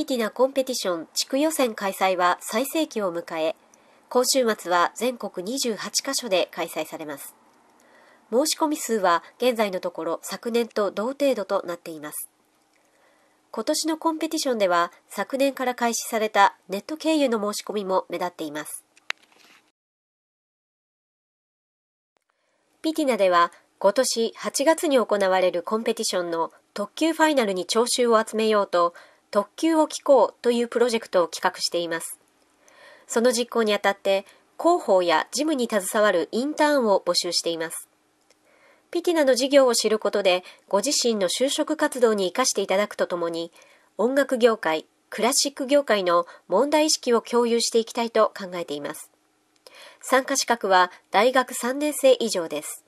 ピティナコンペティション地区予選開催は最盛期を迎え、今週末は全国28カ所で開催されます。申し込み数は現在のところ昨年と同程度となっています。今年のコンペティションでは昨年から開始されたネット経由の申し込みも目立っています。ピティナでは今年8月に行われるコンペティションの特急ファイナルに聴衆を集めようと特急を聞こうというプロジェクトを企画しています。その実行にあたって、広報や事務に携わるインターンを募集しています。ピティナの事業を知ることで、ご自身の就職活動に活かしていただくとともに、音楽業界、クラシック業界の問題意識を共有していきたいと考えています。参加資格は大学3年生以上です。